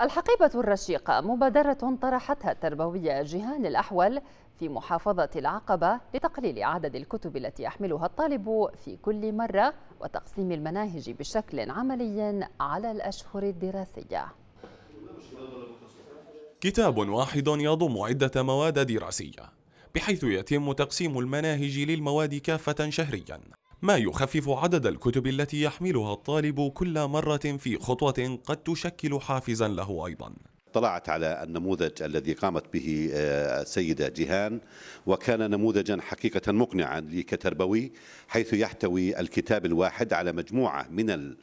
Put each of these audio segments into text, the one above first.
الحقيبة الرشيقة مبادرة طرحتها التربوية جيهان الأحول في محافظة العقبة لتقليل عدد الكتب التي يحملها الطالب في كل مرة وتقسيم المناهج بشكل عملي على الأشهر الدراسية كتاب واحد يضم عدة مواد دراسية بحيث يتم تقسيم المناهج للمواد كافة شهرياً ما يخفف عدد الكتب التي يحملها الطالب كل مرة في خطوة قد تشكل حافزا له أيضا اطلعت على النموذج الذي قامت به آه، السيدة جيهان وكان نموذجا حقيقة مقنعا لي كتربوي حيث يحتوي الكتاب الواحد على مجموعة من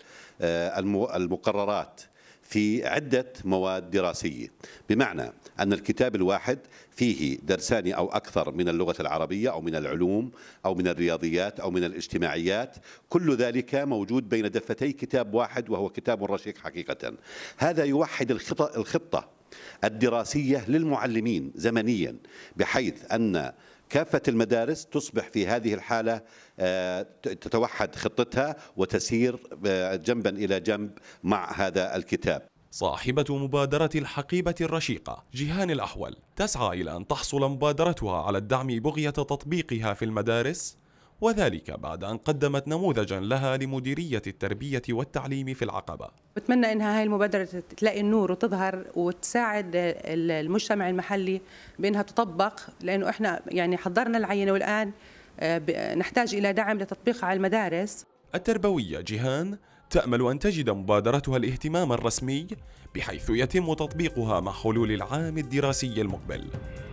آه، المقررات في عدة مواد دراسية بمعنى أن الكتاب الواحد فيه درسان أو أكثر من اللغة العربية أو من العلوم أو من الرياضيات أو من الاجتماعيات كل ذلك موجود بين دفتي كتاب واحد وهو كتاب رشيق حقيقة هذا يوحد الخطة, الخطة الدراسية للمعلمين زمنيا بحيث أن كافة المدارس تصبح في هذه الحالة آه، تتوحد خطتها وتسير آه، جنبا إلى جنب مع هذا الكتاب صاحبة مبادرة الحقيبة الرشيقة جيهان الأحول تسعى إلى أن تحصل مبادرتها على الدعم بغية تطبيقها في المدارس وذلك بعد أن قدمت نموذجا لها لمديرية التربية والتعليم في العقبة بتمنى أنها هاي المبادرة تلاقي النور وتظهر وتساعد المجتمع المحلي بأنها تطبق لأنه إحنا يعني حضرنا العينة والآن آه، نحتاج إلى دعم لتطبيقها على المدارس التربوية جيهان تأمل أن تجد مبادرتها الاهتمام الرسمي بحيث يتم تطبيقها مع حلول العام الدراسي المقبل